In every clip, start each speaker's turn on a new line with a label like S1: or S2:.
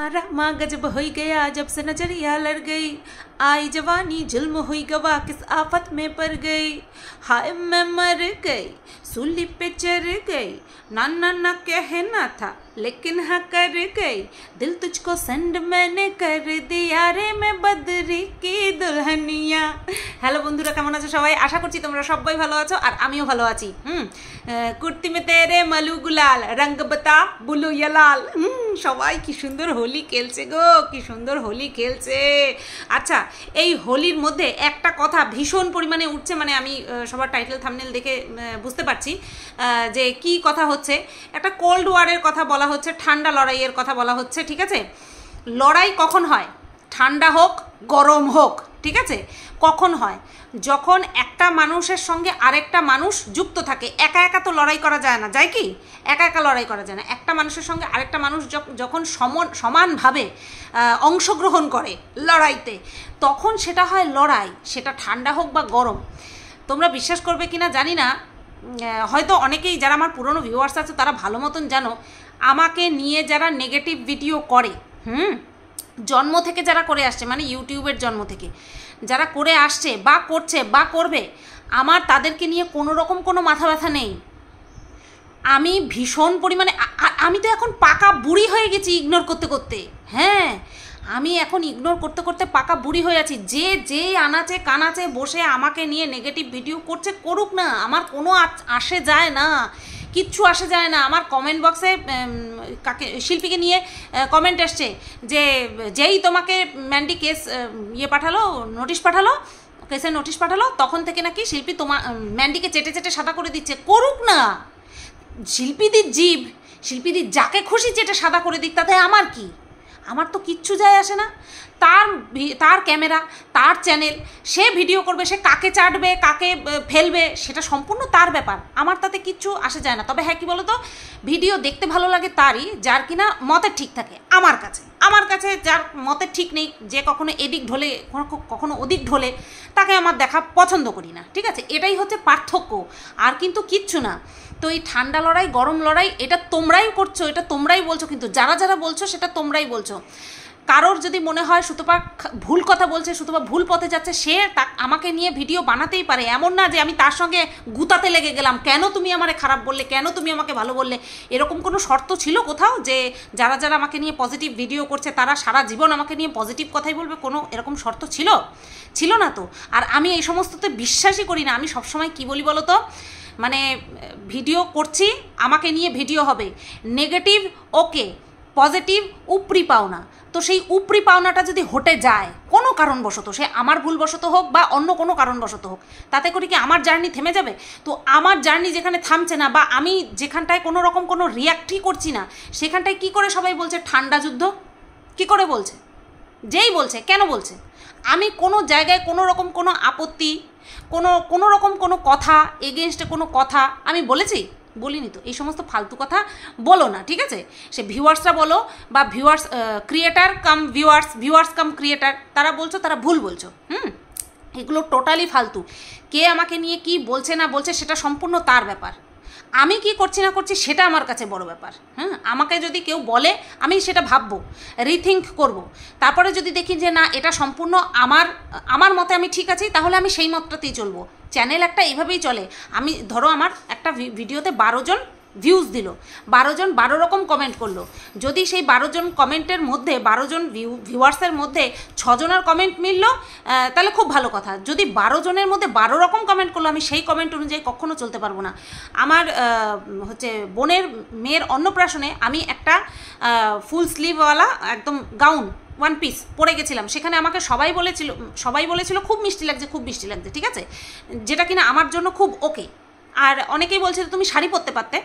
S1: मारा माँ गजब हो गया जब से नजरिया लड़ गई आई जवानी जुल्म हुई गवा किस आफत में पड़ गई हाय मैं मर गई सुली पे चर गई ना ना ना कहना था लेकिन हाँ कर गई दिल तुझको सेंड मैंने कर दिया रे मैं बदरी की দুলহানিয়া হ্যালো বন্ধুরা কেমন আছো সবাই আশা করছি তোমরা সবাই ভালো আছো আর আমিও ভালো আছি হুম কুর্তি মে তেরে মালু গুলাল রঙ বতা বুলু ইয়ালাল হুম সবাই কি সুন্দর হোলি খেলছে গো কি সুন্দর হোলি খেলছে আচ্ছা এই হোলির মধ্যে একটা কথা ভীষণ পরিমাণে উঠছে মানে আমি সবার টাইটেল থামনেল দেখে বুঝতে পারছি যে কি কথা হচ্ছে একটা কোল্ড ওয়ারের কথা বল বলা হচ্ছে ঠান্ডা লড়াইয়ের কথা বলা হচ্ছে ঠিক আছে লড়াই কখন হয় ঠান্ডা হোক গরম হোক ঠিক আছে কখন হয় যখন একটা মানুষের সঙ্গে আরেকটা মানুষ যুক্ত থাকে একা একা তো লড়াই করা যায় না যায় কি একা একা লড়াই করা যায় না একটা মানুষের সঙ্গে আরেকটা মানুষ যখন সম সমানভাবে অংশগ্রহণ করে লড়াইতে তখন সেটা হয় লড়াই সেটা ঠান্ডা হোক বা গরম তোমরা বিশ্বাস করবে কি না জানি না হয়তো অনেকেই যারা আমার পুরনো ভিউয়ার্স আছে তারা ভালো মতন জানো আমাকে নিয়ে যারা নেগেটিভ ভিডিও করে হুম জন্ম থেকে যারা করে আসছে মানে ইউটিউবের জন্ম থেকে যারা করে আসছে বা করছে বা করবে আমার তাদেরকে নিয়ে কোনো রকম কোনো মাথা ব্যথা নেই আমি ভীষণ পরিমাণে আমি তো এখন পাকা বুড়ি হয়ে গেছি ইগনোর করতে করতে হ্যাঁ আমি এখন ইগনোর করতে করতে পাকা বুড়ি হয়ে আছি যে যে আনাচে কানাচে বসে আমাকে নিয়ে নেগেটিভ ভিডিও করছে করুক না আমার কোনো আসে যায় না কিচ্ছু আসে যায় না আমার কমেন্ট বক্সে কাকে শিল্পীকে নিয়ে কমেন্ট আসছে যে যেই তোমাকে ম্যান্ডি কেস ইয়ে পাঠালো নোটিশ পাঠালো কেসে নোটিশ পাঠালো তখন থেকে নাকি শিল্পী তোমার ম্যান্ডিকে চেটে চেটে সাদা করে দিচ্ছে করুক না শিল্পীদের জীব শিল্পীদের যাকে খুশি চেটে সাদা করে দিক তাতে আমার কী আমার তো কিচ্ছু যায় আসে না তার তার ক্যামেরা তার চ্যানেল সে ভিডিও করবে সে কাকে চাটবে কাকে ফেলবে সেটা সম্পূর্ণ তার ব্যাপার আমার তাতে কিচ্ছু আসে যায় না তবে হ্যাঁ কী বলো তো ভিডিও দেখতে ভালো লাগে তারই যার কিনা মতে ঠিক থাকে আমার কাছে আমার কাছে যার মতে ঠিক নেই যে কখনো এদিক ঢোলে কখনো ওদিক ঢোলে তাকে আমার দেখা পছন্দ করি না ঠিক আছে এটাই হচ্ছে পার্থক্য আর কিন্তু কিচ্ছু না তো এই ঠান্ডা লড়াই গরম লড়াই এটা তোমরাই করছো এটা তোমরাই বলছো কিন্তু যারা যারা বলছো সেটা তোমরাই বলছো কারোর যদি মনে হয় সুতপা ভুল কথা বলছে সুতপা ভুল পথে যাচ্ছে সে তা আমাকে নিয়ে ভিডিও বানাতেই পারে এমন না যে আমি তার সঙ্গে গুতাতে লেগে গেলাম কেন তুমি আমারে খারাপ বললে কেন তুমি আমাকে ভালো বললে এরকম কোনো শর্ত ছিল কোথাও যে যারা যারা আমাকে নিয়ে পজিটিভ ভিডিও করছে তারা সারা জীবন আমাকে নিয়ে পজিটিভ কথাই বলবে কোনো এরকম শর্ত ছিল ছিল না তো আর আমি এই সমস্ততে বিশ্বাসই করি না আমি সবসময় কি বলি বলো তো মানে ভিডিও করছি আমাকে নিয়ে ভিডিও হবে নেগেটিভ ওকে পজিটিভ উপরি পাওনা তো সেই উপরি পাওনাটা যদি হটে যায় কোনো কারণবশত সে আমার ভুলবশত হোক বা অন্য কোনো কারণবশত হোক তাতে করে কি আমার জার্নি থেমে যাবে তো আমার জার্নি যেখানে থামছে না বা আমি যেখানটায় কোনো রকম কোনো রিয়াক্টই করছি না সেখানটায় কি করে সবাই বলছে ঠান্ডা যুদ্ধ কি করে বলছে যেই বলছে কেন বলছে আমি কোনো জায়গায় কোনো রকম কোনো আপত্তি কোনো কোনো রকম কোনো কথা এগেনস্টে কোনো কথা আমি বলেছি বলিনি তো এই সমস্ত ফালতু কথা বলো না ঠিক আছে সে ভিউয়ার্সরা বলো বা viewers creator cum viewers viewers cum creator তারা বলছো তারা ভুল বলছো হুম এগুলো টোটালি ফালতু কে আমাকে নিয়ে কি বলছে না বলছে সেটা সম্পূর্ণ তার ব্যাপার আমি কি করছি না করছি সেটা আমার কাছে বড় ব্যাপার হ্যাঁ আমাকে যদি কেউ বলে আমি সেটা ভাববো রিথিঙ্ক করব। তারপরে যদি দেখি যে না এটা সম্পূর্ণ আমার আমার মতে আমি ঠিক আছি তাহলে আমি সেই মতটাতেই চলবো চ্যানেল একটা এইভাবেই চলে আমি ধরো আমার একটা ভিডিওতে বারো জন ভিউজ দিল বারো জন বারো রকম কমেন্ট করলো যদি সেই বারো জন কমেন্টের মধ্যে বারো জন ভিউ ভিউয়ার্সের মধ্যে ছজনের কমেন্ট মিলল তাহলে খুব ভালো কথা যদি বারো জনের মধ্যে বারো রকম কমেন্ট করলো আমি সেই কমেন্ট অনুযায়ী কখনো চলতে পারবো না আমার হচ্ছে বোনের মেয়ের অন্নপ্রাশনে আমি একটা ফুল স্লিভওয়ালা একদম গাউন ওয়ান পিস পরে গেছিলাম সেখানে আমাকে সবাই বলেছিল সবাই বলেছিল খুব মিষ্টি লাগছে খুব মিষ্টি লাগছে ঠিক আছে যেটা কিনা আমার জন্য খুব ওকে আর অনেকেই বলছিল তুমি শাড়ি পরতে পারতে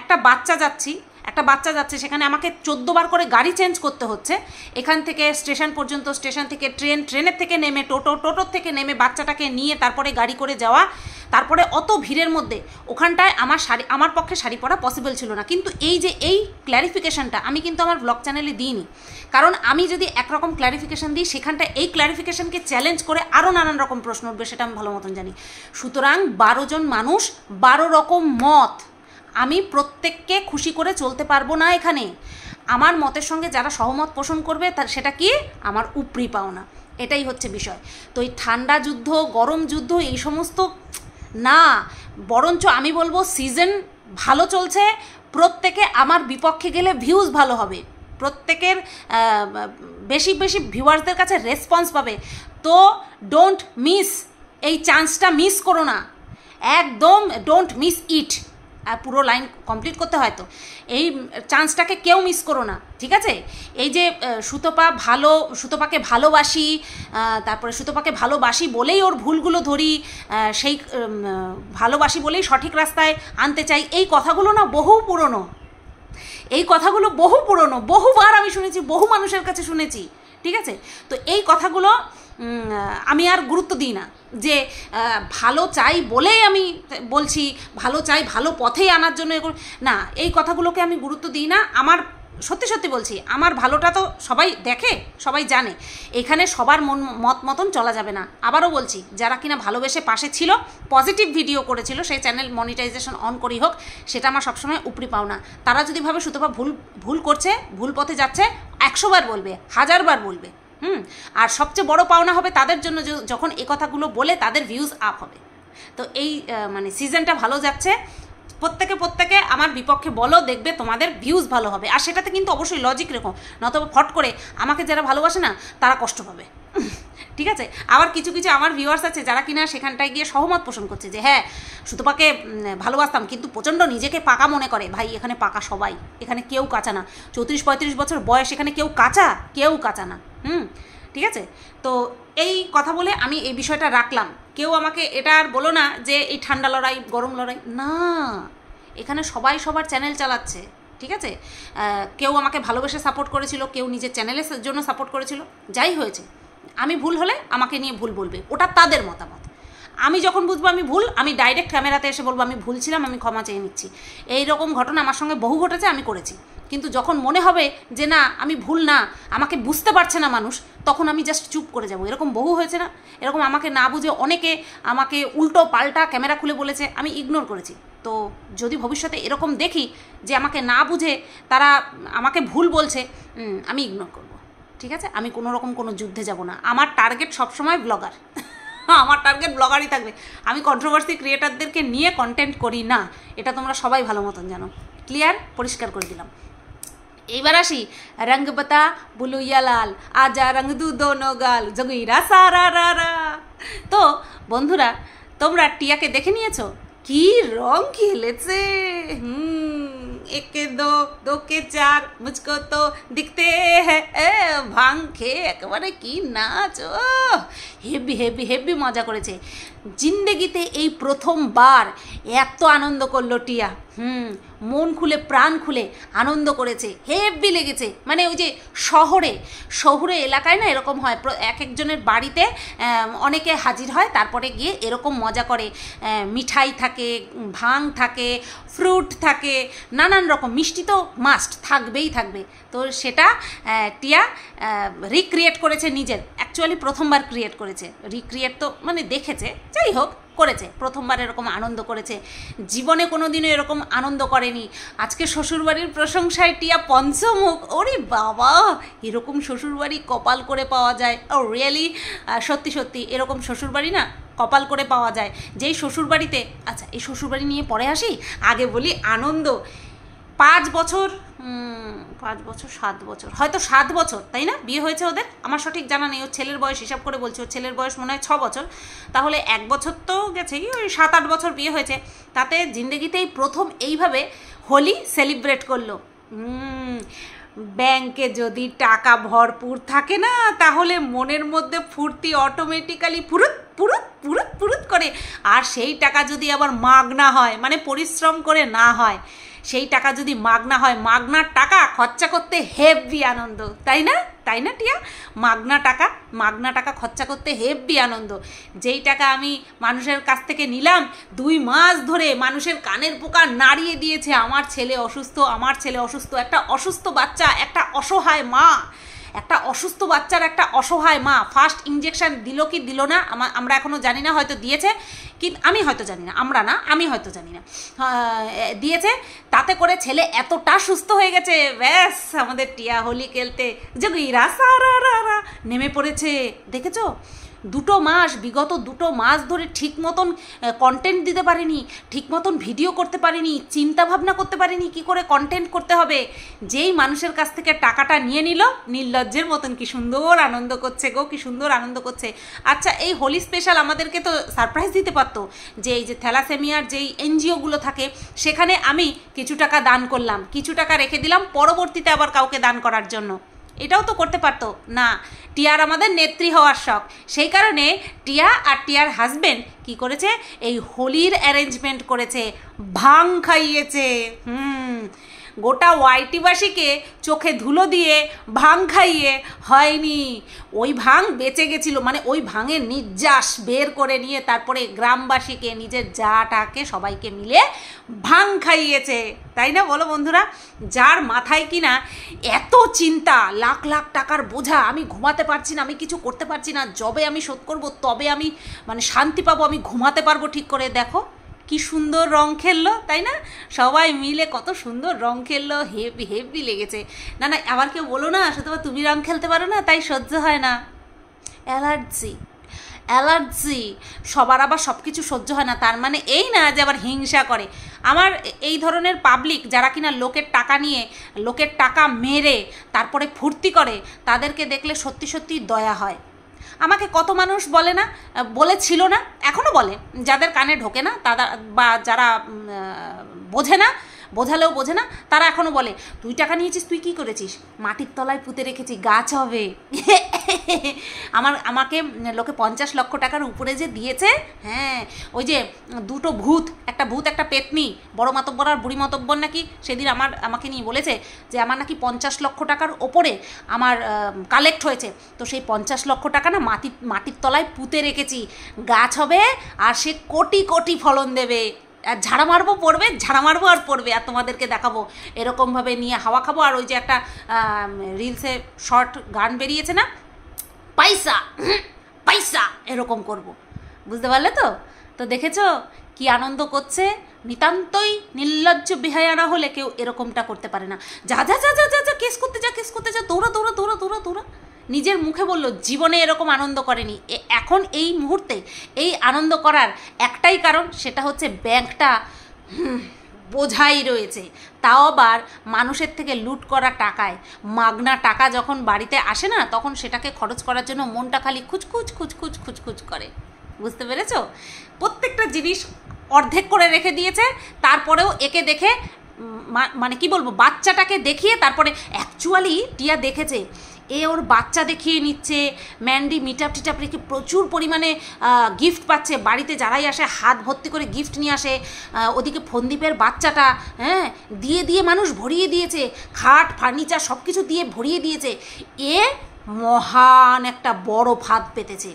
S1: একটা বাচ্চা যাচ্ছি একটা বাচ্চা যাচ্ছে সেখানে আমাকে বার করে গাড়ি চেঞ্জ করতে হচ্ছে এখান থেকে স্টেশন পর্যন্ত স্টেশন থেকে ট্রেন ট্রেনের থেকে নেমে টোটো টোটোর থেকে নেমে বাচ্চাটাকে নিয়ে তারপরে গাড়ি করে যাওয়া তারপরে অত ভিড়ের মধ্যে ওখানটায় আমার শাড়ি আমার পক্ষে শাড়ি পরা পসিবল ছিল না কিন্তু এই যে এই ক্ল্যারিফিকেশানটা আমি কিন্তু আমার ব্লগ চ্যানেলে দিইনি কারণ আমি যদি একরকম ক্ল্যারিফিকেশান দিই সেখানটায় এই ক্ল্যারিফিকেশানকে চ্যালেঞ্জ করে আরও নানান রকম প্রশ্ন উঠবে সেটা আমি ভালো মতন জানি সুতরাং বারো জন মানুষ বারো রকম মত আমি প্রত্যেককে খুশি করে চলতে পারবো না এখানে আমার মতের সঙ্গে যারা সহমত পোষণ করবে তার সেটা কি আমার উপরি পাওনা এটাই হচ্ছে বিষয় তো এই ঠান্ডা যুদ্ধ গরম যুদ্ধ এই সমস্ত না বরঞ্চ আমি বলবো সিজন ভালো চলছে প্রত্যেকে আমার বিপক্ষে গেলে ভিউজ ভালো হবে প্রত্যেকের বেশি বেশি ভিউয়ার্সদের কাছে রেসপন্স পাবে তো ডোন্ট মিস এই চান্সটা মিস করো না একদম ডোন্ট মিস ইট আর পুরো লাইন কমপ্লিট করতে হয় তো এই চান্সটাকে কেউ মিস করো না ঠিক আছে এই যে সুতপা ভালো সুতপাকে ভালোবাসি তারপরে সুতপাকে ভালোবাসি বলেই ওর ভুলগুলো ধরি সেই ভালোবাসি বলেই সঠিক রাস্তায় আনতে চাই এই কথাগুলো না বহু পুরনো এই কথাগুলো বহু পুরনো বহুবার আমি শুনেছি বহু মানুষের কাছে শুনেছি ঠিক আছে তো এই কথাগুলো আমি আর গুরুত্ব দিই না যে ভালো চাই বলেই আমি বলছি ভালো চাই ভালো পথেই আনার জন্য না এই কথাগুলোকে আমি গুরুত্ব দিই না আমার সত্যি সত্যি বলছি আমার ভালোটা তো সবাই দেখে সবাই জানে এখানে সবার মন মত মতন চলা যাবে না আবারও বলছি যারা কিনা ভালোবেসে পাশে ছিল পজিটিভ ভিডিও করেছিল সেই চ্যানেল মনিটাইজেশন অন করি হোক সেটা আমার সবসময় উপরি পাও না তারা যদি ভাবে শুধু ভুল ভুল করছে ভুল পথে যাচ্ছে একশোবার বলবে হাজারবার বলবে হুম আর সবচেয়ে বড় পাওনা হবে তাদের জন্য যখন এ কথাগুলো বলে তাদের ভিউজ আপ হবে তো এই মানে সিজনটা ভালো যাচ্ছে প্রত্যেকে প্রত্যেকে আমার বিপক্ষে বলো দেখবে তোমাদের ভিউজ ভালো হবে আর সেটাতে কিন্তু অবশ্যই লজিক রেখো নতবা ফট করে আমাকে যারা ভালোবাসে না তারা কষ্ট পাবে ঠিক আছে আবার কিছু কিছু আমার ভিউয়ার্স আছে যারা কিনা সেখানটায় গিয়ে সহমত পোষণ করছে যে হ্যাঁ সুতপাকে ভালোবাসতাম কিন্তু প্রচণ্ড নিজেকে পাকা মনে করে ভাই এখানে পাকা সবাই এখানে কেউ কাঁচা না চৌত্রিশ পঁয়ত্রিশ বছর বয়স এখানে কেউ কাঁচা কেউ কাঁচা না হুম ঠিক আছে তো এই কথা বলে আমি এই বিষয়টা রাখলাম কেউ আমাকে এটা আর বলো না যে এই ঠান্ডা লড়াই গরম লড়াই না এখানে সবাই সবার চ্যানেল চালাচ্ছে ঠিক আছে কেউ আমাকে ভালোবেসে সাপোর্ট করেছিল কেউ নিজের চ্যানেলের জন্য সাপোর্ট করেছিল যাই হয়েছে আমি ভুল হলে আমাকে নিয়ে ভুল বলবে ওটা তাদের মতামত আমি যখন বুঝবো আমি ভুল আমি ডাইরেক্ট ক্যামেরাতে এসে বলবো আমি ভুল ছিলাম আমি ক্ষমা চেয়ে নিচ্ছি এই রকম ঘটনা আমার সঙ্গে বহু ঘটেছে আমি করেছি কিন্তু যখন মনে হবে যে না আমি ভুল না আমাকে বুঝতে পারছে না মানুষ তখন আমি জাস্ট চুপ করে যাব এরকম বহু হয়েছে না এরকম আমাকে না বুঝে অনেকে আমাকে উল্টো পাল্টা ক্যামেরা খুলে বলেছে আমি ইগনোর করেছি তো যদি ভবিষ্যতে এরকম দেখি যে আমাকে না বুঝে তারা আমাকে ভুল বলছে আমি ইগনোর করব ঠিক আছে আমি কোনো রকম কোনো যুদ্ধে যাব না আমার টার্গেট সবসময় ব্লগার আমার টার্গেট ব্লগারই থাকবে আমি কন্ট্রোভার্সি ক্রিয়েটারদেরকে নিয়ে কন্টেন্ট করি না এটা তোমরা সবাই ভালো মতন জানো ক্লিয়ার পরিষ্কার করে দিলাম এইবার আসি রঙ বতা বুলুইয়া লাল আজা রঙ দু দোনো গাল জগুইরা সারা রা রা তো বন্ধুরা তোমরা টিয়াকে দেখে নিয়েছো কি রং খেলেছে হুম একে দো দোকে চার মুচকো তো দেখতে হ্যাঁ ভাং খেয়ে একেবারে কি নাচ ও হেভি হেভি হেভি মজা করেছে জিন্দেগিতে এই প্রথমবার এত আনন্দ করলো টিয়া হুম মন খুলে প্রাণ খুলে আনন্দ করেছে হেভি লেগেছে মানে ওই যে শহরে শহুরে এলাকায় না এরকম হয় এক একজনের বাড়িতে অনেকে হাজির হয় তারপরে গিয়ে এরকম মজা করে মিঠাই থাকে ভাং থাকে ফ্রুট থাকে নানান রকম মিষ্টি তো মাস্ট থাকবেই থাকবে তো সেটা টিয়া রিক্রিয়েট করেছে নিজের অ্যাকচুয়ালি প্রথমবার ক্রিয়েট করেছে রিক্রিয়েট তো মানে দেখেছে যাই হোক করেছে প্রথমবার এরকম আনন্দ করেছে জীবনে কোনো দিনও এরকম আনন্দ করেনি আজকে শ্বশুরবাড়ির প্রশংসায় টিয়া পঞ্চমুখ ওরে বাবা এরকম শ্বশুরবাড়ি কপাল করে পাওয়া যায় ও রিয়েলি সত্যি সত্যি এরকম শ্বশুরবাড়ি না কপাল করে পাওয়া যায় যেই শ্বশুরবাড়িতে আচ্ছা এই শ্বশুরবাড়ি নিয়ে পরে আসি আগে বলি আনন্দ পাঁচ বছর পাঁচ বছর সাত বছর হয়তো সাত বছর তাই না বিয়ে হয়েছে ওদের আমার সঠিক জানা নেই ওর ছেলের বয়স হিসাব করে বলছি ওর ছেলের বয়স মনে হয় ছ বছর তাহলে এক বছর তো গেছে কি ওই সাত আট বছর বিয়ে হয়েছে তাতে জিন্দগিতেই প্রথম এইভাবে হোলি সেলিব্রেট করলো ব্যাংকে যদি টাকা ভরপুর থাকে না তাহলে মনের মধ্যে ফুর্তি অটোমেটিক্যালি পুরুত পুরুত পুরুত পুরুত করে আর সেই টাকা যদি আবার মাগনা হয় মানে পরিশ্রম করে না হয় সেই টাকা যদি মাগনা হয় মাগনার টাকা খরচা করতে হেভি আনন্দ তাই না তাই না টিয়া মাগনা টাকা মাগনা টাকা খরচা করতে হেভি আনন্দ যেই টাকা আমি মানুষের কাছ থেকে নিলাম দুই মাস ধরে মানুষের কানের পোকা নাড়িয়ে দিয়েছে আমার ছেলে অসুস্থ আমার ছেলে অসুস্থ একটা অসুস্থ বাচ্চা একটা অসহায় মা একটা অসুস্থ বাচ্চার একটা অসহায় মা ফার্স্ট ইঞ্জেকশান দিল কি দিল না আমরা এখনও জানি না হয়তো দিয়েছে কিন্তু আমি হয়তো জানি না আমরা না আমি হয়তো জানি না দিয়েছে তাতে করে ছেলে এতটা সুস্থ হয়ে গেছে ব্যাস আমাদের টিয়া হোলি খেলতে যে রা রা নেমে পড়েছে দেখেছো দুটো মাস বিগত দুটো মাস ধরে ঠিক মতন কন্টেন্ট দিতে পারিনি ঠিক মতন ভিডিও করতে পারিনি চিন্তা ভাবনা করতে পারিনি কি করে কন্টেন্ট করতে হবে যেই মানুষের কাছ থেকে টাকাটা নিয়ে নিল নির্লজ্জের মতন কি সুন্দর আনন্দ করছে গো কি সুন্দর আনন্দ করছে আচ্ছা এই হোলি স্পেশাল আমাদেরকে তো সারপ্রাইজ দিতে পারতো যে এই যে থ্যালাসেমিয়ার যেই এনজিওগুলো থাকে সেখানে আমি কিছু টাকা দান করলাম কিছু টাকা রেখে দিলাম পরবর্তীতে আবার কাউকে দান করার জন্য এটাও তো করতে পারতো না টিয়ার আমাদের নেত্রী হওয়ার শখ সেই কারণে টিয়া আর টিয়ার হাজবেন্ড কি করেছে এই হোলির অ্যারেঞ্জমেন্ট করেছে ভাং খাইয়েছে হুম গোটা ওয়াইটিবাসীকে চোখে ধুলো দিয়ে ভাং খাইয়ে হয়নি ওই ভাং বেঁচে গেছিল মানে ওই ভাঙের নির্যাস বের করে নিয়ে তারপরে গ্রামবাসীকে নিজের যাটাকে সবাইকে মিলে ভাং খাইয়েছে তাই না বলো বন্ধুরা যার মাথায় কিনা এত চিন্তা লাখ লাখ টাকার বোঝা আমি ঘুমাতে পারছি না আমি কিছু করতে পারছি না যবে আমি শোধ করব তবে আমি মানে শান্তি পাবো আমি ঘুমাতে পারবো ঠিক করে দেখো কি সুন্দর রং খেললো তাই না সবাই মিলে কত সুন্দর রং খেললো হেভি হেভি লেগেছে না না আবার কেউ বলো না শুধু তুমি রং খেলতে পারো না তাই সহ্য হয় না অ্যালার্জি অ্যালার্জি সবার আবার সব কিছু সহ্য হয় না তার মানে এই না যে আবার হিংসা করে আমার এই ধরনের পাবলিক যারা কিনা লোকের টাকা নিয়ে লোকের টাকা মেরে তারপরে ফুর্তি করে তাদেরকে দেখলে সত্যি সত্যি দয়া হয় আমাকে কত মানুষ বলে না বলেছিল না এখনও বলে যাদের কানে ঢোকে না তারা বা যারা বোঝে না বোঝালেও বোঝে না তারা এখনও বলে তুই টাকা নিয়েছিস তুই কি করেছিস মাটির তলায় পুঁতে রেখেছি গাছ হবে আমার আমাকে লোকে পঞ্চাশ লক্ষ টাকার উপরে যে দিয়েছে হ্যাঁ ওই যে দুটো ভূত একটা ভূত একটা পেতনি বড় মাতব্বর আর বুড়ি মাতব্বর নাকি সেদিন আমার আমাকে নিয়ে বলেছে যে আমার নাকি পঞ্চাশ লক্ষ টাকার ওপরে আমার কালেক্ট হয়েছে তো সেই পঞ্চাশ লক্ষ টাকা না মাটির মাটির তলায় পুঁতে রেখেছি গাছ হবে আর সে কোটি কোটি ফলন দেবে আর ঝাড়া মারবো পড়বে ঝাড়া মারবো আর পড়বে আর তোমাদেরকে দেখাবো এরকমভাবে নিয়ে হাওয়া খাবো আর ওই যে একটা রিলসে শর্ট গান বেরিয়েছে না পয়সা পয়সা এরকম করব। বুঝতে পারলে তো তো দেখেছো কি আনন্দ করছে নিতান্তই নির্লজ্জ বিহায়ারা হলে কেউ এরকমটা করতে পারে না যা যা যা যা যা কেস করতে যা কেস করতে যা দৌড়া দৌড়া দৌড়া দৌড়া দৌড়া নিজের মুখে বলল জীবনে এরকম আনন্দ করেনি এখন এই মুহূর্তে এই আনন্দ করার একটাই কারণ সেটা হচ্ছে ব্যাংকটা বোঝাই রয়েছে তাও আবার মানুষের থেকে লুট করা টাকায় মাগনা টাকা যখন বাড়িতে আসে না তখন সেটাকে খরচ করার জন্য মনটা খালি খুচখুচ খুচখুচ খুচখুচ করে বুঝতে পেরেছ প্রত্যেকটা জিনিস অর্ধেক করে রেখে দিয়েছে তারপরেও একে দেখে মানে কি বলবো বাচ্চাটাকে দেখিয়ে তারপরে অ্যাকচুয়ালি টিয়া দেখেছে এ ওর বাচ্চা দেখিয়ে নিচ্ছে ম্যান্ডি মিটাপ টিটাপ রেখে প্রচুর পরিমাণে গিফট পাচ্ছে বাড়িতে যারাই আসে হাত ভর্তি করে গিফট নিয়ে আসে ওদিকে ফন্দীপের বাচ্চাটা হ্যাঁ দিয়ে দিয়ে মানুষ ভরিয়ে দিয়েছে খাট ফার্নিচার সব কিছু দিয়ে ভরিয়ে দিয়েছে এ মহান একটা বড় ফাঁদ পেতেছে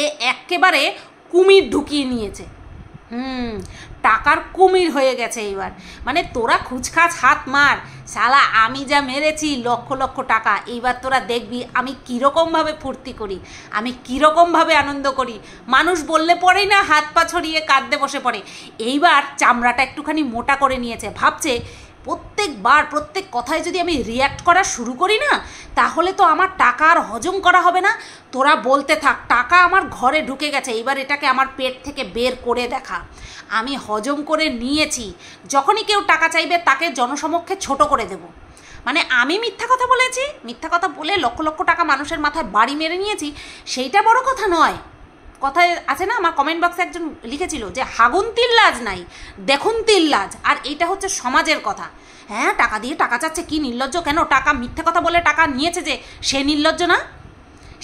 S1: এ একেবারে কুমির ঢুকিয়ে নিয়েছে হুম টাকার কুমির হয়ে গেছে এবার মানে তোরা খুচখাচ হাত মার শালা আমি যা মেরেছি লক্ষ লক্ষ টাকা এইবার তোরা দেখবি আমি কীরকমভাবে ফুর্তি করি আমি কীরকমভাবে আনন্দ করি মানুষ বললে পরেই না হাত পা ছড়িয়ে কাঁদতে বসে পড়ে এইবার চামড়াটা একটুখানি মোটা করে নিয়েছে ভাবছে প্রত্যেকবার প্রত্যেক কথায় যদি আমি রিয়্যাক্ট করা শুরু করি না তাহলে তো আমার টাকা আর হজম করা হবে না তোরা বলতে থাক টাকা আমার ঘরে ঢুকে গেছে এবার এটাকে আমার পেট থেকে বের করে দেখা আমি হজম করে নিয়েছি যখনই কেউ টাকা চাইবে তাকে জনসমক্ষে ছোট করে দেব মানে আমি মিথ্যা কথা বলেছি মিথ্যা কথা বলে লক্ষ লক্ষ টাকা মানুষের মাথায় বাড়ি মেরে নিয়েছি সেইটা বড় কথা নয় কথায় আছে না আমার কমেন্ট বক্সে একজন লিখেছিল যে হাগুন তিল লাজ নাই দেখুন তিল লাজ আর এটা হচ্ছে সমাজের কথা হ্যাঁ টাকা দিয়ে টাকা চাচ্ছে কি নির্লজ্জ কেন টাকা মিথ্যে কথা বলে টাকা নিয়েছে যে সে নির্লজ্জ না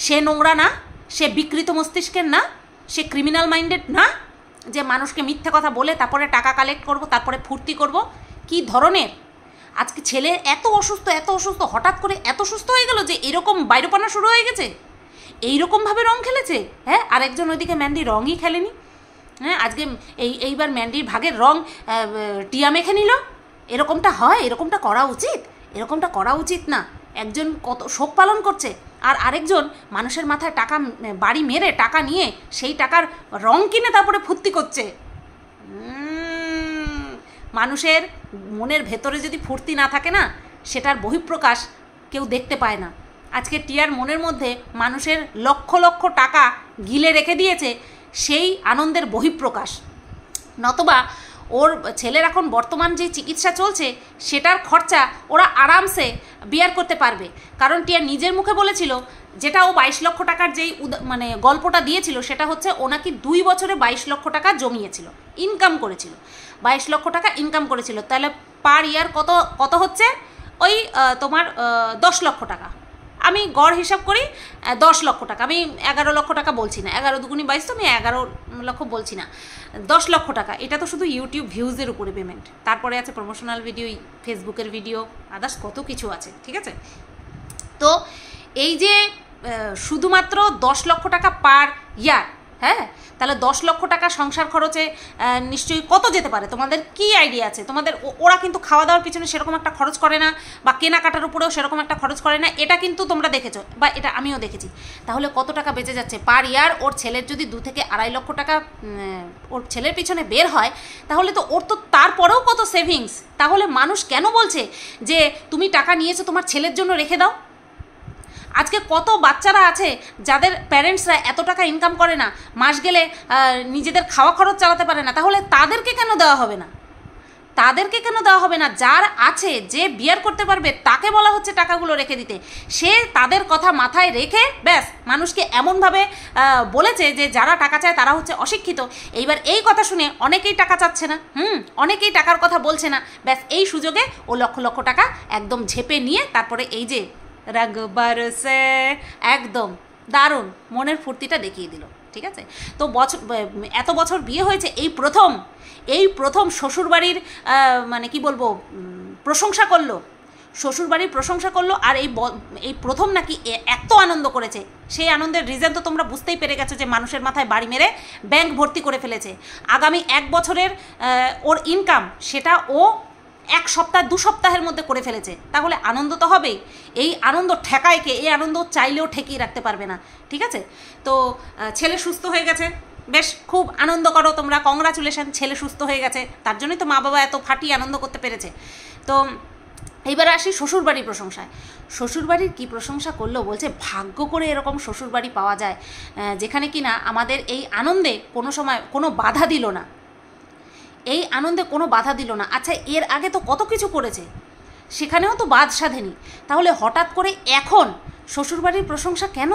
S1: সে নোংরা না সে বিকৃত মস্তিষ্কের না সে ক্রিমিনাল মাইন্ডেড না যে মানুষকে মিথ্যে কথা বলে তারপরে টাকা কালেক্ট করব তারপরে ফুর্তি করব কি ধরনের আজকে ছেলে এত অসুস্থ এত অসুস্থ হঠাৎ করে এত সুস্থ হয়ে গেল যে এরকম বাইরোপানা শুরু হয়ে গেছে এইরকমভাবে রং খেলেছে হ্যাঁ আরেকজন ওইদিকে ম্যান্ডি রঙই খেলেনি হ্যাঁ আজকে এই এইবার ম্যান্ডির ভাগের রং টিয়া মেখে নিল এরকমটা হয় এরকমটা করা উচিত এরকমটা করা উচিত না একজন কত শোক পালন করছে আর আরেকজন মানুষের মাথায় টাকা বাড়ি মেরে টাকা নিয়ে সেই টাকার রং কিনে তারপরে ফুর্তি করছে মানুষের মনের ভেতরে যদি ফুর্তি না থাকে না সেটার বহিঃপ্রকাশ কেউ দেখতে পায় না আজকে টিয়ার মনের মধ্যে মানুষের লক্ষ লক্ষ টাকা গিলে রেখে দিয়েছে সেই আনন্দের বহিঃপ্রকাশ নতবা ওর ছেলের এখন বর্তমান যে চিকিৎসা চলছে সেটার খরচা ওরা আরামসে বিয়ার করতে পারবে কারণ টিয়া নিজের মুখে বলেছিল যেটা ও বাইশ লক্ষ টাকার যেই মানে গল্পটা দিয়েছিল সেটা হচ্ছে ও নাকি দুই বছরে বাইশ লক্ষ টাকা জমিয়েছিল ইনকাম করেছিল বাইশ লক্ষ টাকা ইনকাম করেছিল তাহলে পার ইয়ার কত কত হচ্ছে ওই তোমার দশ লক্ষ টাকা আমি গড় হিসাব করি দশ লক্ষ টাকা আমি এগারো লক্ষ টাকা বলছি না এগারো দুগুনি বাইশ তো আমি এগারো লক্ষ বলছি না দশ লক্ষ টাকা এটা তো শুধু ইউটিউব ভিউজের উপরে পেমেন্ট তারপরে আছে প্রমোশনাল ভিডিও ফেসবুকের ভিডিও আদার্স কত কিছু আছে ঠিক আছে তো এই যে শুধুমাত্র দশ লক্ষ টাকা পার ইয়ার হ্যাঁ তাহলে দশ লক্ষ টাকা সংসার খরচে নিশ্চয়ই কত যেতে পারে তোমাদের কি আইডিয়া আছে তোমাদের ওরা কিন্তু খাওয়া দাওয়ার পিছনে সেরকম একটা খরচ করে না বা কেনাকাটার উপরেও সেরকম একটা খরচ করে না এটা কিন্তু তোমরা দেখেছো বা এটা আমিও দেখেছি তাহলে কত টাকা বেঁচে যাচ্ছে পার ইয়ার ওর ছেলের যদি দু থেকে আড়াই লক্ষ টাকা ওর ছেলের পিছনে বের হয় তাহলে তো ওর তো তারপরেও কত সেভিংস তাহলে মানুষ কেন বলছে যে তুমি টাকা নিয়েছো তোমার ছেলের জন্য রেখে দাও আজকে কত বাচ্চারা আছে যাদের প্যারেন্টসরা এত টাকা ইনকাম করে না মাস গেলে নিজেদের খাওয়া খরচ চালাতে পারে না তাহলে তাদেরকে কেন দেওয়া হবে না তাদেরকে কেন দেওয়া হবে না যার আছে যে বিয়ার করতে পারবে তাকে বলা হচ্ছে টাকাগুলো রেখে দিতে সে তাদের কথা মাথায় রেখে ব্যাস মানুষকে এমনভাবে বলেছে যে যারা টাকা চায় তারা হচ্ছে অশিক্ষিত এইবার এই কথা শুনে অনেকেই টাকা চাচ্ছে না হুম অনেকেই টাকার কথা বলছে না ব্যাস এই সুযোগে ও লক্ষ লক্ষ টাকা একদম ঝেপে নিয়ে তারপরে এই যে রঙ সে একদম দারুণ মনের ফুর্তিটা দেখিয়ে দিল ঠিক আছে তো বছর এত বছর বিয়ে হয়েছে এই প্রথম এই প্রথম শ্বশুরবাড়ির মানে কি বলবো প্রশংসা করলো শ্বশুরবাড়ির প্রশংসা করলো আর এই এই প্রথম নাকি এত আনন্দ করেছে সেই আনন্দের রিজন তো তোমরা বুঝতেই পেরে গেছো যে মানুষের মাথায় বাড়ি মেরে ব্যাংক ভর্তি করে ফেলেছে আগামী এক বছরের ওর ইনকাম সেটা ও এক সপ্তাহ দু সপ্তাহের মধ্যে করে ফেলেছে তাহলে আনন্দ তো হবেই এই আনন্দ ঠেকায়কে এই আনন্দ চাইলেও ঠেকিয়ে রাখতে পারবে না ঠিক আছে তো ছেলে সুস্থ হয়ে গেছে বেশ খুব আনন্দ করো তোমরা কংগ্রাচুলেশন ছেলে সুস্থ হয়ে গেছে তার জন্যই তো মা বাবা এত ফাটিয়ে আনন্দ করতে পেরেছে তো এইবার আসি শ্বশুরবাড়ির প্রশংসায় শ্বশুরবাড়ির কী প্রশংসা করলো বলছে ভাগ্য করে এরকম শ্বশুরবাড়ি পাওয়া যায় যেখানে কি না আমাদের এই আনন্দে কোনো সময় কোনো বাধা দিল না এই আনন্দে কোনো বাধা দিল না আচ্ছা এর আগে তো কত কিছু করেছে সেখানেও তো বাদ সাধেনি তাহলে হঠাৎ করে এখন শ্বশুরবাড়ির প্রশংসা কেন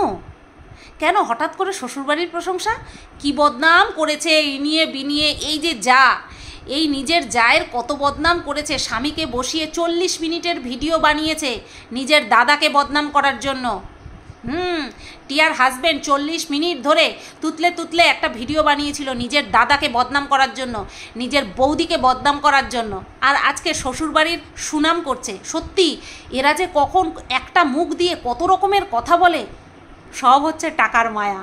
S1: কেন হঠাৎ করে শ্বশুরবাড়ির প্রশংসা কি বদনাম করেছে এই নিয়ে বিনিয়ে এই যে যা এই নিজের জায়ের কত বদনাম করেছে স্বামীকে বসিয়ে চল্লিশ মিনিটের ভিডিও বানিয়েছে নিজের দাদাকে বদনাম করার জন্য হুম টিয়ার হাজব্যান্ড চল্লিশ মিনিট ধরে তুতলে তুতলে একটা ভিডিও বানিয়েছিল নিজের দাদাকে বদনাম করার জন্য নিজের বৌদিকে বদনাম করার জন্য আর আজকে শ্বশুরবাড়ির সুনাম করছে সত্যি এরা যে কখন একটা মুখ দিয়ে কত রকমের কথা বলে সব হচ্ছে টাকার মায়া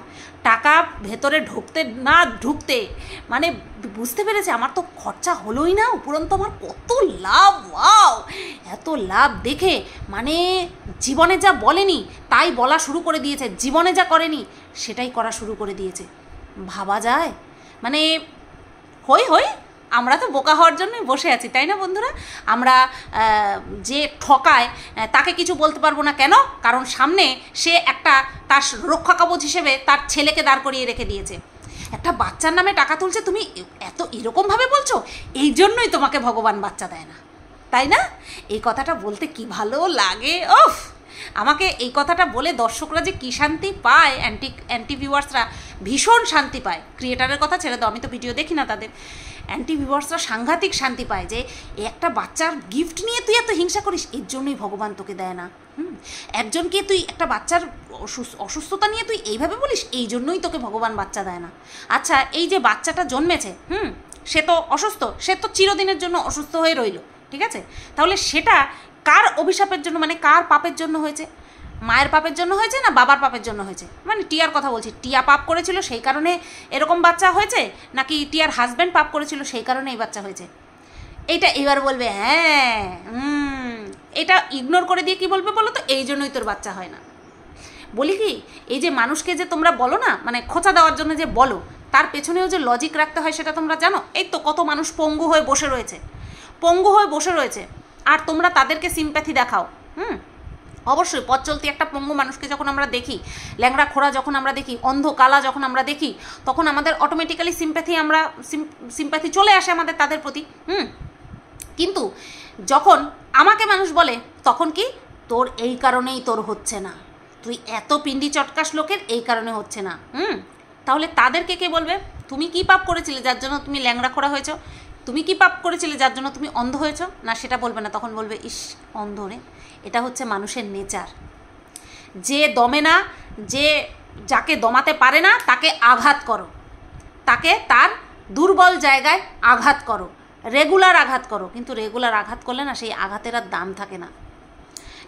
S1: টাকা ভেতরে ঢুকতে না ঢুকতে মানে বুঝতে পেরেছে আমার তো খরচা হলোই না উপরন্তু আমার কত লাভ ওয়াও এত লাভ দেখে মানে জীবনে যা বলেনি তাই বলা শুরু করে দিয়েছে জীবনে যা করেনি সেটাই করা শুরু করে দিয়েছে ভাবা যায় মানে হই হই আমরা তো বোকা হওয়ার জন্যই বসে আছি তাই না বন্ধুরা আমরা যে ঠকায় তাকে কিছু বলতে পারবো না কেন কারণ সামনে সে একটা তার রক্ষা কবচ হিসেবে তার ছেলেকে দাঁড় করিয়ে রেখে দিয়েছে একটা বাচ্চার নামে টাকা তুলছে তুমি এত এরকমভাবে বলছো এই জন্যই তোমাকে ভগবান বাচ্চা দেয় না তাই না এই কথাটা বলতে কি ভালো লাগে ওফ আমাকে এই কথাটা বলে দর্শকরা যে কী শান্তি পায় অ্যান্টি অ্যান্টি ভিউয়ার্সরা ভীষণ শান্তি পায় ক্রিয়েটারের কথা ছেড়ে দাও আমি তো ভিডিও দেখি না তাদের অ্যান্টি ভিভার্সরা সাংঘাতিক শান্তি পায় যে একটা বাচ্চার গিফট নিয়ে তুই এত হিংসা করিস এর জন্যই ভগবান তোকে দেয় না হুম একজনকে তুই একটা বাচ্চার অসুস্থতা নিয়ে তুই এইভাবে বলিস এই জন্যই তোকে ভগবান বাচ্চা দেয় না আচ্ছা এই যে বাচ্চাটা জন্মেছে হুম সে তো অসুস্থ সে তো চিরদিনের জন্য অসুস্থ হয়ে রইল ঠিক আছে তাহলে সেটা কার অভিশাপের জন্য মানে কার পাপের জন্য হয়েছে মায়ের পাপের জন্য হয়েছে না বাবার পাপের জন্য হয়েছে মানে টিয়ার কথা বলছি টিয়া পাপ করেছিল সেই কারণে এরকম বাচ্চা হয়েছে নাকি টিয়ার হাজব্যান্ড পাপ করেছিল সেই কারণে এই বাচ্চা হয়েছে এটা এবার বলবে হ্যাঁ এটা ইগনোর করে দিয়ে কি বলবে বলো তো এই জন্যই তোর বাচ্চা হয় না বলি কি এই যে মানুষকে যে তোমরা বলো না মানে খোঁচা দেওয়ার জন্য যে বলো তার পেছনেও যে লজিক রাখতে হয় সেটা তোমরা জানো এই তো কত মানুষ পঙ্গু হয়ে বসে রয়েছে পঙ্গু হয়ে বসে রয়েছে আর তোমরা তাদেরকে সিম্প্যাথি দেখাও হুম অবশ্যই পথ চলতি একটা পঙ্গু মানুষকে যখন আমরা দেখি ল্যাংড়া খোড়া যখন আমরা দেখি অন্ধ কালা যখন আমরা দেখি তখন আমাদের অটোমেটিক্যালি সিম্প্যাথি আমরা সিম্প্যাথি চলে আসে আমাদের তাদের প্রতি হুম কিন্তু যখন আমাকে মানুষ বলে তখন কি তোর এই কারণেই তোর হচ্ছে না তুই এত পিন্ডি চটকাস লোকের এই কারণে হচ্ছে না হুম তাহলে তাদেরকে কে বলবে তুমি কি পাপ করেছিলে যার জন্য তুমি ল্যাংড়া খোড়া হয়েছো তুমি কি পাপ করেছিলে যার জন্য তুমি অন্ধ হয়েছ না সেটা বলবে না তখন বলবে ইস অন্ধ রে এটা হচ্ছে মানুষের নেচার যে দমে না যে যাকে দমাতে পারে না তাকে আঘাত করো তাকে তার দুর্বল জায়গায় আঘাত করো রেগুলার আঘাত করো কিন্তু রেগুলার আঘাত করলে না সেই আঘাতের আর দাম থাকে না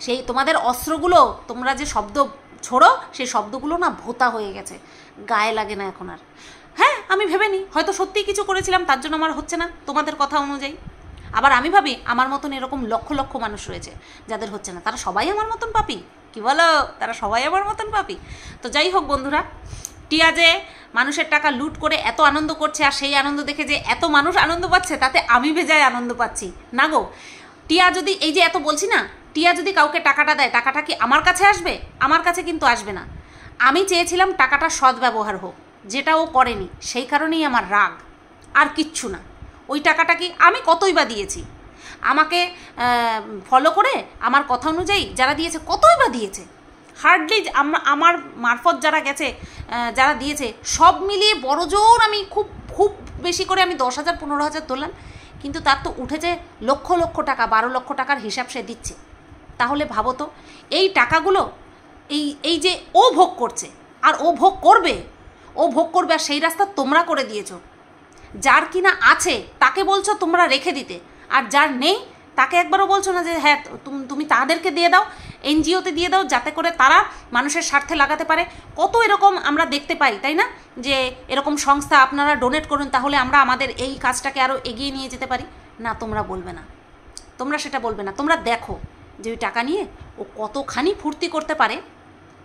S1: সেই তোমাদের অস্ত্রগুলো তোমরা যে শব্দ ছোড়ো সেই শব্দগুলো না ভোতা হয়ে গেছে গায়ে লাগে না এখন আর হ্যাঁ আমি ভেবে নিই হয়তো সত্যিই কিছু করেছিলাম তার জন্য আমার হচ্ছে না তোমাদের কথা অনুযায়ী আবার আমি ভাবি আমার মতন এরকম লক্ষ লক্ষ মানুষ রয়েছে যাদের হচ্ছে না তারা সবাই আমার মতন পাপি কি বলো তারা সবাই আমার মতন পাপি তো যাই হোক বন্ধুরা টিয়া যে মানুষের টাকা লুট করে এত আনন্দ করছে আর সেই আনন্দ দেখে যে এত মানুষ আনন্দ পাচ্ছে তাতে আমি বেজায় আনন্দ পাচ্ছি না গো টিয়া যদি এই যে এত বলছি না টিয়া যদি কাউকে টাকাটা দেয় টাকাটা কি আমার কাছে আসবে আমার কাছে কিন্তু আসবে না আমি চেয়েছিলাম টাকাটা সদ্ব্যবহার হোক যেটা ও করেনি সেই কারণেই আমার রাগ আর কিচ্ছু না ওই টাকাটা কি আমি কতই বা দিয়েছি আমাকে ফলো করে আমার কথা অনুযায়ী যারা দিয়েছে কতই বা দিয়েছে হার্ডলি আমার মারফত যারা গেছে যারা দিয়েছে সব মিলিয়ে বড় জোর আমি খুব খুব বেশি করে আমি দশ হাজার পনেরো হাজার তোলাম কিন্তু তার তো উঠেছে লক্ষ লক্ষ টাকা বারো লক্ষ টাকার হিসাব সে দিচ্ছে তাহলে ভাবো তো এই টাকাগুলো এই এই যে ও ভোগ করছে আর ও ভোগ করবে ও ভোগ করবে আর সেই রাস্তা তোমরা করে দিয়েছো যার কিনা আছে তাকে বলছো তোমরা রেখে দিতে আর যার নেই তাকে একবারও বলছো না যে হ্যাঁ তুমি তাদেরকে দিয়ে দাও এনজিওতে দিয়ে দাও যাতে করে তারা মানুষের স্বার্থে লাগাতে পারে কত এরকম আমরা দেখতে পাই তাই না যে এরকম সংস্থা আপনারা ডোনেট করুন তাহলে আমরা আমাদের এই কাজটাকে আরও এগিয়ে নিয়ে যেতে পারি না তোমরা বলবে না তোমরা সেটা বলবে না তোমরা দেখো যে ওই টাকা নিয়ে ও কতখানি ফুর্তি করতে পারে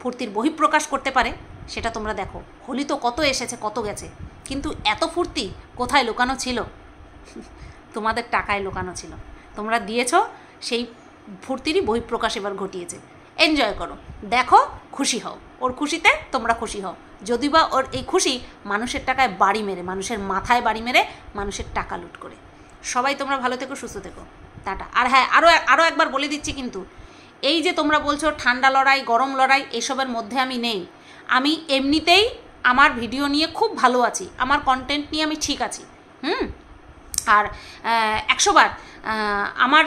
S1: ফুর্তির বহিঃপ্রকাশ করতে পারে সেটা তোমরা দেখো হোলি তো কত এসেছে কত গেছে কিন্তু এত ফুর্তি কোথায় লুকানো ছিল তোমাদের টাকায় লুকানো ছিল তোমরা দিয়েছ সেই ফুর্তিরই বহিঃপ্রকাশ এবার ঘটিয়েছে এনজয় করো দেখো খুশি হও ওর খুশিতে তোমরা খুশি হও যদি বা ওর এই খুশি মানুষের টাকায় বাড়ি মেরে মানুষের মাথায় বাড়ি মেরে মানুষের টাকা লুট করে সবাই তোমরা ভালো থেকো সুস্থ থেকো টাটা আর হ্যাঁ আরও আরও একবার বলে দিচ্ছি কিন্তু এই যে তোমরা বলছো ঠান্ডা লড়াই গরম লড়াই এসবের মধ্যে আমি নেই আমি এমনিতেই আমার ভিডিও নিয়ে খুব ভালো আছি আমার কন্টেন্ট নিয়ে আমি ঠিক আছি হুম আর একশোবার আমার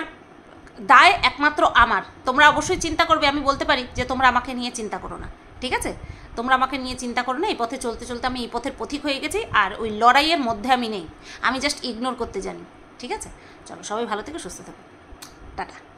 S1: দায় একমাত্র আমার তোমরা অবশ্যই চিন্তা করবে আমি বলতে পারি যে তোমরা আমাকে নিয়ে চিন্তা করো না ঠিক আছে তোমরা আমাকে নিয়ে চিন্তা করো না এই পথে চলতে চলতে আমি এই পথের পথিক হয়ে গেছি আর ওই লড়াইয়ের মধ্যে আমি নেই আমি জাস্ট ইগনোর করতে জানি ঠিক আছে চলো সবাই ভালো থেকে সুস্থ থাকো টাটা